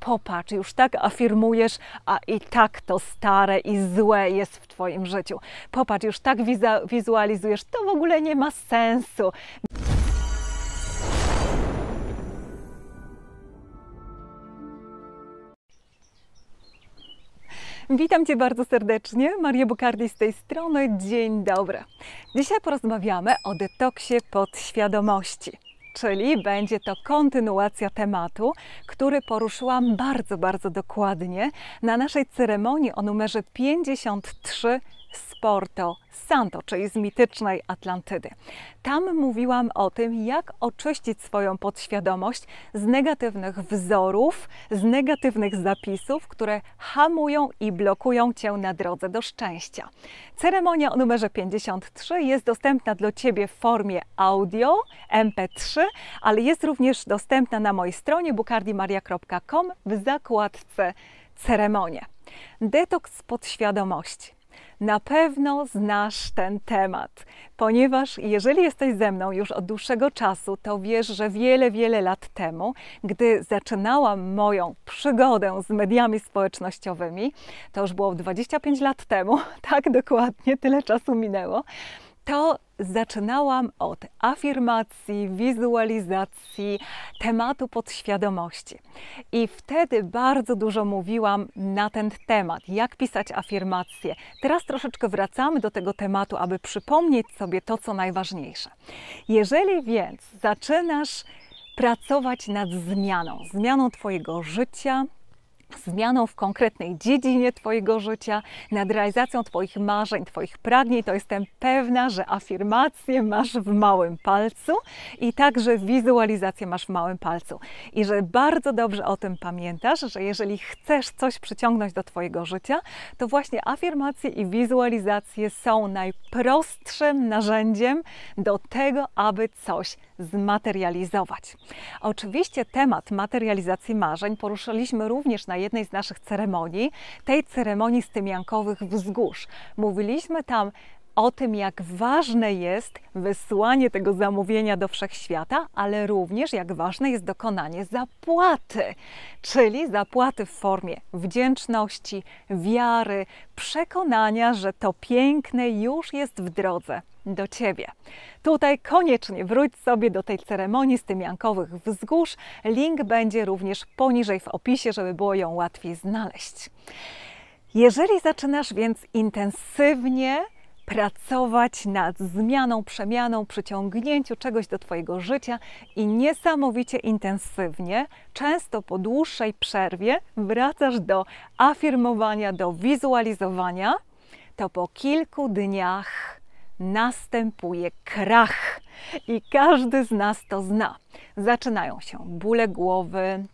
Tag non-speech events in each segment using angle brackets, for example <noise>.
popatrz, już tak afirmujesz, a i tak to stare i złe jest w Twoim życiu. Popatrz, już tak wizualizujesz, to w ogóle nie ma sensu. Witam Cię bardzo serdecznie, Maria Bukardi z tej strony. Dzień dobry. Dzisiaj porozmawiamy o detoksie podświadomości czyli będzie to kontynuacja tematu, który poruszyłam bardzo, bardzo dokładnie na naszej ceremonii o numerze 53 z Porto Santo, czyli z mitycznej Atlantydy. Tam mówiłam o tym, jak oczyścić swoją podświadomość z negatywnych wzorów, z negatywnych zapisów, które hamują i blokują cię na drodze do szczęścia. Ceremonia o numerze 53 jest dostępna dla ciebie w formie audio MP3, ale jest również dostępna na mojej stronie bukardimariacom w zakładce ceremonie. Detoks podświadomości na pewno znasz ten temat, ponieważ jeżeli jesteś ze mną już od dłuższego czasu, to wiesz, że wiele, wiele lat temu, gdy zaczynałam moją przygodę z mediami społecznościowymi, to już było 25 lat temu, <laughs> tak dokładnie, tyle czasu minęło, to zaczynałam od afirmacji, wizualizacji, tematu podświadomości. I wtedy bardzo dużo mówiłam na ten temat, jak pisać afirmacje. Teraz troszeczkę wracamy do tego tematu, aby przypomnieć sobie to, co najważniejsze. Jeżeli więc zaczynasz pracować nad zmianą, zmianą Twojego życia, zmianą w konkretnej dziedzinie Twojego życia, nad realizacją Twoich marzeń, Twoich pragnień, to jestem pewna, że afirmacje masz w małym palcu i także wizualizację masz w małym palcu. I że bardzo dobrze o tym pamiętasz, że jeżeli chcesz coś przyciągnąć do Twojego życia, to właśnie afirmacje i wizualizacje są najprostszym narzędziem do tego, aby coś zmaterializować. Oczywiście temat materializacji marzeń poruszyliśmy również na jednej z naszych ceremonii, tej ceremonii stymiankowych wzgórz. Mówiliśmy tam o tym, jak ważne jest wysłanie tego zamówienia do wszechświata, ale również jak ważne jest dokonanie zapłaty, czyli zapłaty w formie wdzięczności, wiary, przekonania, że to piękne już jest w drodze do Ciebie. Tutaj koniecznie wróć sobie do tej ceremonii z tymiankowych wzgórz. Link będzie również poniżej w opisie, żeby było ją łatwiej znaleźć. Jeżeli zaczynasz więc intensywnie pracować nad zmianą, przemianą, przyciągnięciu czegoś do Twojego życia i niesamowicie intensywnie, często po dłuższej przerwie, wracasz do afirmowania, do wizualizowania, to po kilku dniach następuje krach i każdy z nas to zna. Zaczynają się bóle głowy,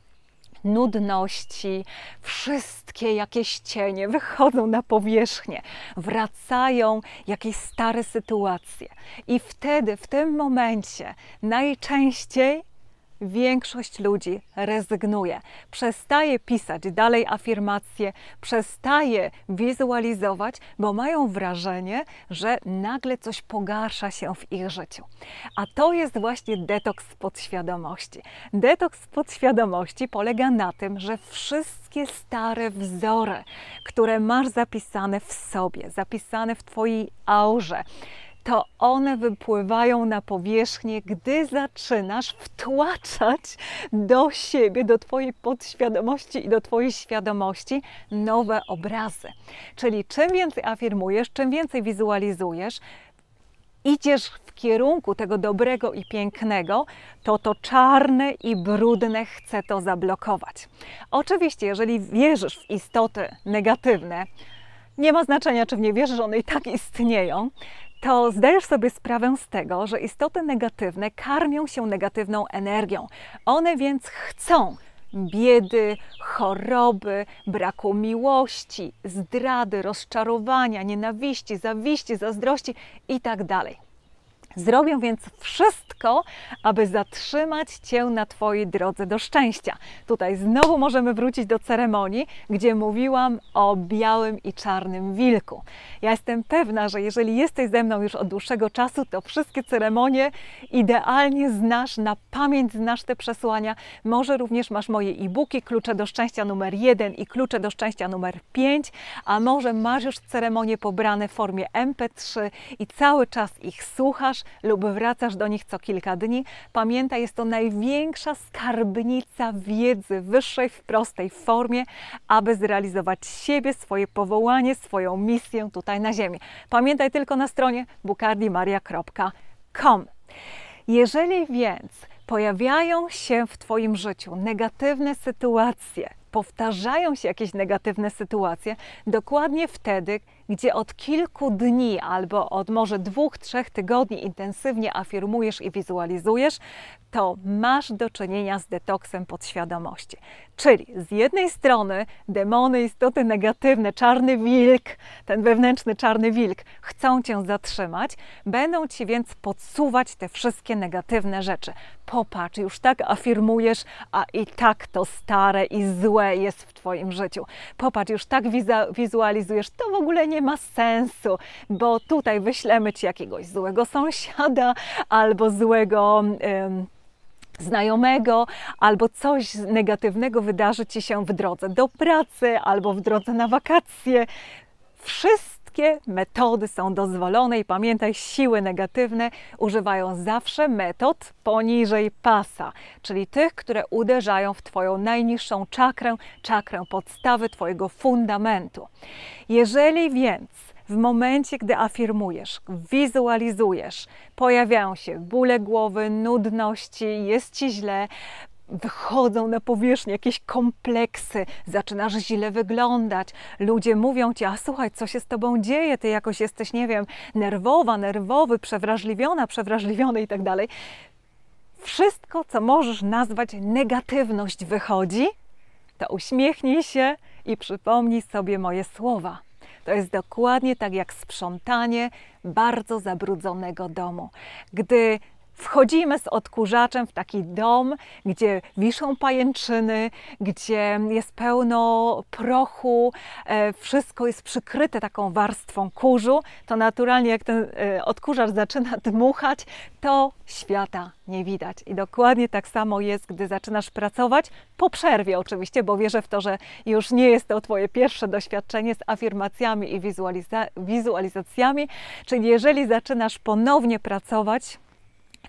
nudności, wszystkie jakieś cienie wychodzą na powierzchnię, wracają jakieś stare sytuacje. I wtedy, w tym momencie, najczęściej większość ludzi rezygnuje. Przestaje pisać dalej afirmacje, przestaje wizualizować, bo mają wrażenie, że nagle coś pogarsza się w ich życiu. A to jest właśnie detoks podświadomości. Detoks podświadomości polega na tym, że wszystkie stare wzory, które masz zapisane w sobie, zapisane w Twojej aurze, to one wypływają na powierzchnię, gdy zaczynasz wtłaczać do siebie, do Twojej podświadomości i do Twojej świadomości nowe obrazy. Czyli czym więcej afirmujesz, czym więcej wizualizujesz, idziesz w kierunku tego dobrego i pięknego, to to czarne i brudne chce to zablokować. Oczywiście, jeżeli wierzysz w istoty negatywne, nie ma znaczenia, czy w nie wierzysz, one i tak istnieją, to zdajesz sobie sprawę z tego, że istoty negatywne karmią się negatywną energią. One więc chcą biedy, choroby, braku miłości, zdrady, rozczarowania, nienawiści, zawiści, zazdrości itd. Tak Zrobią więc wszystko, aby zatrzymać Cię na Twojej drodze do szczęścia. Tutaj znowu możemy wrócić do ceremonii, gdzie mówiłam o białym i czarnym wilku. Ja jestem pewna, że jeżeli jesteś ze mną już od dłuższego czasu, to wszystkie ceremonie idealnie znasz, na pamięć znasz te przesłania. Może również masz moje e-booki Klucze do szczęścia numer 1 i Klucze do szczęścia numer 5, a może masz już ceremonie pobrane w formie MP3 i cały czas ich słuchasz lub wracasz do nich co kilka dni. Pamiętaj, jest to największa skarbnica wiedzy wyższej w prostej formie, aby zrealizować siebie, swoje powołanie, swoją misję tutaj na Ziemi. Pamiętaj tylko na stronie bukardimaria.com. Jeżeli więc pojawiają się w Twoim życiu negatywne sytuacje, powtarzają się jakieś negatywne sytuacje, dokładnie wtedy gdzie od kilku dni albo od może dwóch, trzech tygodni intensywnie afirmujesz i wizualizujesz, to masz do czynienia z detoksem podświadomości. Czyli z jednej strony demony, istoty negatywne, czarny wilk, ten wewnętrzny czarny wilk, chcą cię zatrzymać, będą ci więc podsuwać te wszystkie negatywne rzeczy. Popatrz, już tak afirmujesz, a i tak to stare i złe jest w twoim życiu. Popatrz, już tak wizualizujesz, to w ogóle nie nie ma sensu, bo tutaj wyślemy ci jakiegoś złego sąsiada albo złego. Ym, znajomego, albo coś negatywnego wydarzy ci się w drodze do pracy albo w drodze na wakacje. Wszyscy metody są dozwolone i pamiętaj, siły negatywne używają zawsze metod poniżej pasa, czyli tych, które uderzają w Twoją najniższą czakrę, czakrę podstawy Twojego fundamentu. Jeżeli więc w momencie, gdy afirmujesz, wizualizujesz, pojawiają się bóle głowy, nudności, jest ci źle, wychodzą na powierzchnię jakieś kompleksy, zaczynasz źle wyglądać, ludzie mówią ci, a słuchaj, co się z tobą dzieje, ty jakoś jesteś, nie wiem, nerwowa, nerwowy, przewrażliwiona, przewrażliwiony i tak dalej. Wszystko, co możesz nazwać negatywność wychodzi, to uśmiechnij się i przypomnij sobie moje słowa. To jest dokładnie tak jak sprzątanie bardzo zabrudzonego domu. Gdy Wchodzimy z odkurzaczem w taki dom, gdzie wiszą pajęczyny, gdzie jest pełno prochu, e, wszystko jest przykryte taką warstwą kurzu. To naturalnie, jak ten e, odkurzacz zaczyna dmuchać, to świata nie widać. I dokładnie tak samo jest, gdy zaczynasz pracować, po przerwie oczywiście, bo wierzę w to, że już nie jest to Twoje pierwsze doświadczenie z afirmacjami i wizualiza wizualizacjami. Czyli jeżeli zaczynasz ponownie pracować,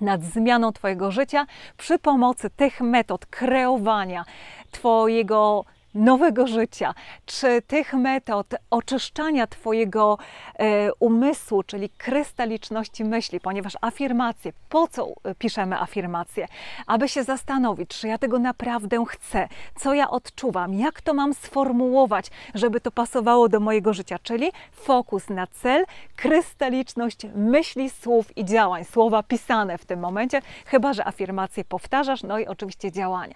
nad zmianą Twojego życia przy pomocy tych metod kreowania Twojego nowego życia, czy tych metod oczyszczania Twojego e, umysłu, czyli krystaliczności myśli, ponieważ afirmacje, po co e, piszemy afirmacje? Aby się zastanowić, czy ja tego naprawdę chcę, co ja odczuwam, jak to mam sformułować, żeby to pasowało do mojego życia, czyli fokus na cel, krystaliczność myśli, słów i działań, słowa pisane w tym momencie, chyba że afirmacje powtarzasz, no i oczywiście działania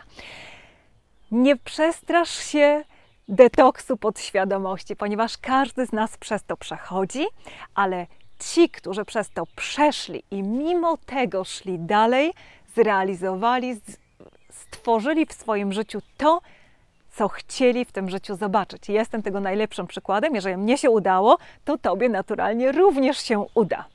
nie przestrasz się detoksu podświadomości, ponieważ każdy z nas przez to przechodzi, ale ci, którzy przez to przeszli i mimo tego szli dalej, zrealizowali, stworzyli w swoim życiu to, co chcieli w tym życiu zobaczyć. Jestem tego najlepszym przykładem. Jeżeli mnie się udało, to Tobie naturalnie również się uda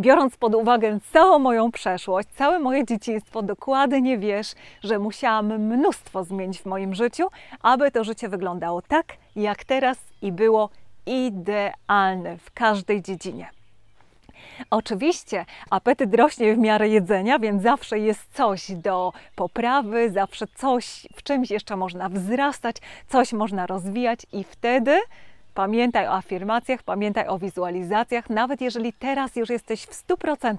biorąc pod uwagę całą moją przeszłość, całe moje dzieciństwo, dokładnie wiesz, że musiałam mnóstwo zmienić w moim życiu, aby to życie wyglądało tak, jak teraz i było idealne w każdej dziedzinie. Oczywiście apetyt rośnie w miarę jedzenia, więc zawsze jest coś do poprawy, zawsze coś w czymś jeszcze można wzrastać, coś można rozwijać i wtedy Pamiętaj o afirmacjach, pamiętaj o wizualizacjach, nawet jeżeli teraz już jesteś w 100%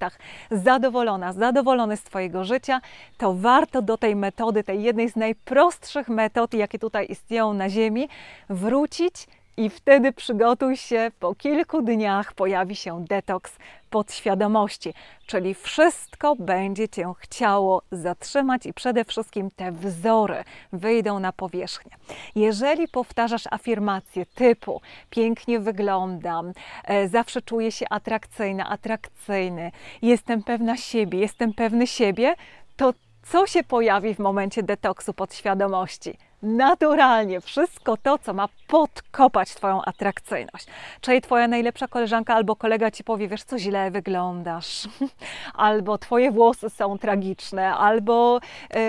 zadowolona, zadowolony z Twojego życia, to warto do tej metody, tej jednej z najprostszych metod, jakie tutaj istnieją na Ziemi, wrócić i wtedy przygotuj się, po kilku dniach pojawi się detoks podświadomości, czyli wszystko będzie cię chciało zatrzymać i przede wszystkim te wzory wyjdą na powierzchnię. Jeżeli powtarzasz afirmacje typu pięknie wyglądam, e, zawsze czuję się atrakcyjna, atrakcyjny, jestem pewna siebie, jestem pewny siebie, to co się pojawi w momencie detoksu podświadomości? naturalnie wszystko to, co ma podkopać Twoją atrakcyjność. Czyli Twoja najlepsza koleżanka albo kolega Ci powie, wiesz co, źle wyglądasz, <laughs> albo Twoje włosy są tragiczne, albo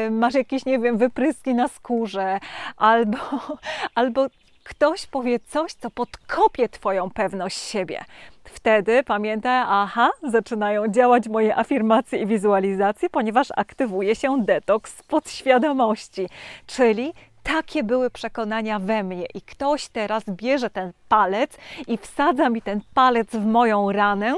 y, masz jakieś, nie wiem, wypryski na skórze, albo, <laughs> albo ktoś powie coś, co podkopie Twoją pewność siebie. Wtedy pamiętaj, aha, zaczynają działać moje afirmacje i wizualizacje, ponieważ aktywuje się detoks podświadomości, czyli takie były przekonania we mnie i ktoś teraz bierze ten palec i wsadza mi ten palec w moją ranę,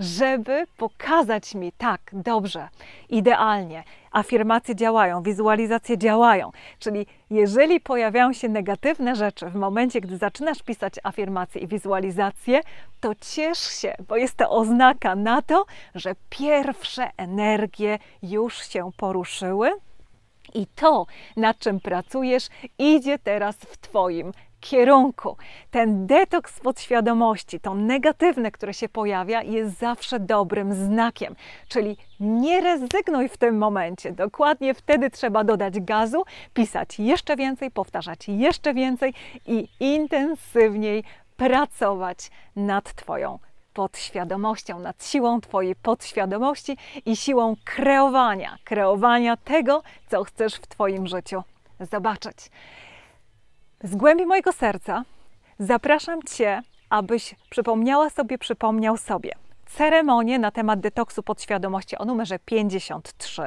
żeby pokazać mi tak, dobrze, idealnie. Afirmacje działają, wizualizacje działają. Czyli jeżeli pojawiają się negatywne rzeczy w momencie, gdy zaczynasz pisać afirmacje i wizualizacje, to ciesz się, bo jest to oznaka na to, że pierwsze energie już się poruszyły, i to, nad czym pracujesz, idzie teraz w Twoim kierunku. Ten detoks podświadomości, to negatywne, które się pojawia, jest zawsze dobrym znakiem. Czyli nie rezygnuj w tym momencie. Dokładnie wtedy trzeba dodać gazu, pisać jeszcze więcej, powtarzać jeszcze więcej i intensywniej pracować nad Twoją podświadomością, nad siłą Twojej podświadomości i siłą kreowania, kreowania tego, co chcesz w Twoim życiu zobaczyć. Z głębi mojego serca zapraszam Cię, abyś przypomniała sobie, przypomniał sobie – ceremonię na temat detoksu podświadomości o numerze 53.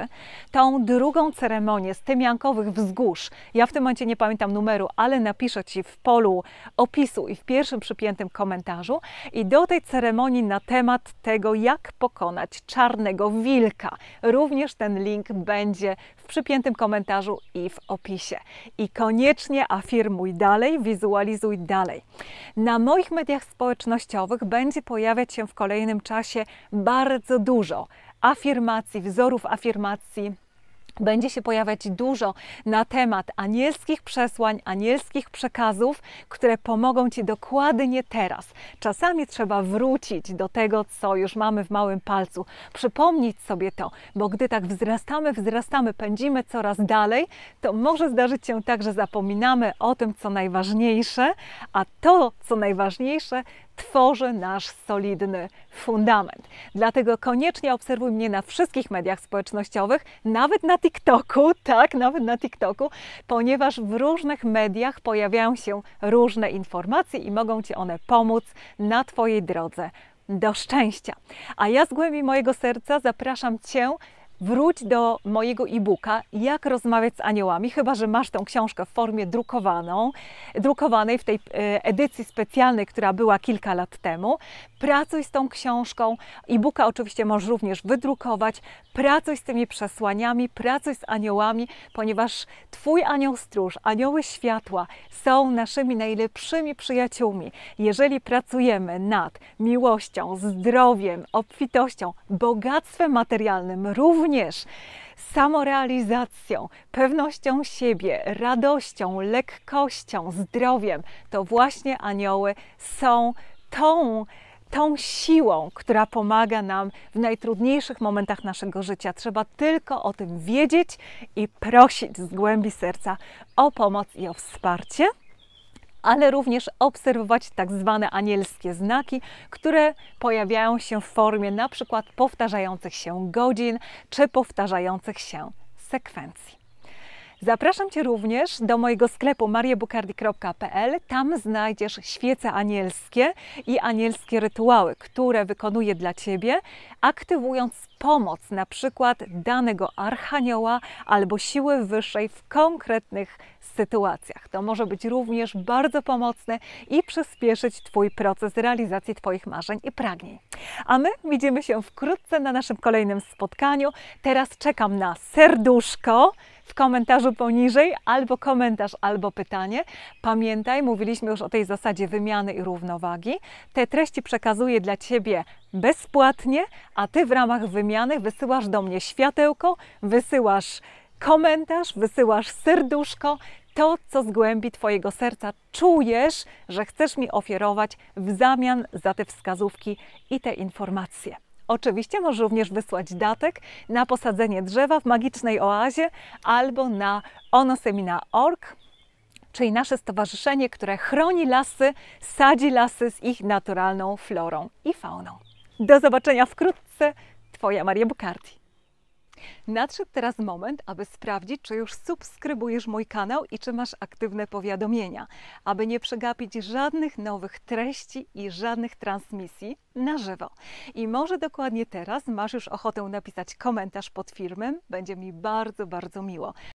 Tą drugą ceremonię z tymiankowych wzgórz. Ja w tym momencie nie pamiętam numeru, ale napiszę Ci w polu opisu i w pierwszym przypiętym komentarzu. I do tej ceremonii na temat tego, jak pokonać czarnego wilka. Również ten link będzie przypiętym komentarzu i w opisie. I koniecznie afirmuj dalej, wizualizuj dalej. Na moich mediach społecznościowych będzie pojawiać się w kolejnym czasie bardzo dużo afirmacji, wzorów afirmacji będzie się pojawiać dużo na temat anielskich przesłań, anielskich przekazów, które pomogą Ci dokładnie teraz. Czasami trzeba wrócić do tego, co już mamy w małym palcu, przypomnieć sobie to, bo gdy tak wzrastamy, wzrastamy, pędzimy coraz dalej, to może zdarzyć się tak, że zapominamy o tym, co najważniejsze, a to, co najważniejsze, tworzy nasz solidny fundament. Dlatego koniecznie obserwuj mnie na wszystkich mediach społecznościowych, nawet na TikToku, <laughs> tak, nawet na TikToku, ponieważ w różnych mediach pojawiają się różne informacje i mogą Ci one pomóc na Twojej drodze do szczęścia. A ja z głębi mojego serca zapraszam Cię wróć do mojego e-booka Jak rozmawiać z aniołami, chyba że masz tą książkę w formie drukowaną, drukowanej w tej e, edycji specjalnej, która była kilka lat temu. Pracuj z tą książką. E-booka oczywiście możesz również wydrukować. Pracuj z tymi przesłaniami, pracuj z aniołami, ponieważ Twój anioł stróż, anioły światła są naszymi najlepszymi przyjaciółmi. Jeżeli pracujemy nad miłością, zdrowiem, obfitością, bogactwem materialnym, również również samorealizacją, pewnością siebie, radością, lekkością, zdrowiem, to właśnie anioły są tą, tą siłą, która pomaga nam w najtrudniejszych momentach naszego życia. Trzeba tylko o tym wiedzieć i prosić z głębi serca o pomoc i o wsparcie ale również obserwować tak zwane anielskie znaki, które pojawiają się w formie na przykład powtarzających się godzin czy powtarzających się sekwencji. Zapraszam Cię również do mojego sklepu mariebukardi.pl. Tam znajdziesz świece anielskie i anielskie rytuały, które wykonuję dla Ciebie, aktywując pomoc na przykład danego archanioła albo siły wyższej w konkretnych sytuacjach. To może być również bardzo pomocne i przyspieszyć Twój proces realizacji Twoich marzeń i pragnień. A my widzimy się wkrótce na naszym kolejnym spotkaniu. Teraz czekam na serduszko w komentarzu poniżej albo komentarz, albo pytanie. Pamiętaj, mówiliśmy już o tej zasadzie wymiany i równowagi. Te treści przekazuję dla Ciebie bezpłatnie, a Ty w ramach wymiany wysyłasz do mnie światełko, wysyłasz komentarz, wysyłasz serduszko, to, co z głębi Twojego serca czujesz, że chcesz mi ofiarować w zamian za te wskazówki i te informacje. Oczywiście możesz również wysłać datek na posadzenie drzewa w magicznej oazie albo na onosemina.org czyli nasze stowarzyszenie, które chroni lasy, sadzi lasy z ich naturalną florą i fauną. Do zobaczenia wkrótce, Twoja Maria Bukardi. Nadszedł teraz moment, aby sprawdzić, czy już subskrybujesz mój kanał i czy masz aktywne powiadomienia, aby nie przegapić żadnych nowych treści i żadnych transmisji na żywo. I może dokładnie teraz masz już ochotę napisać komentarz pod filmem, będzie mi bardzo, bardzo miło.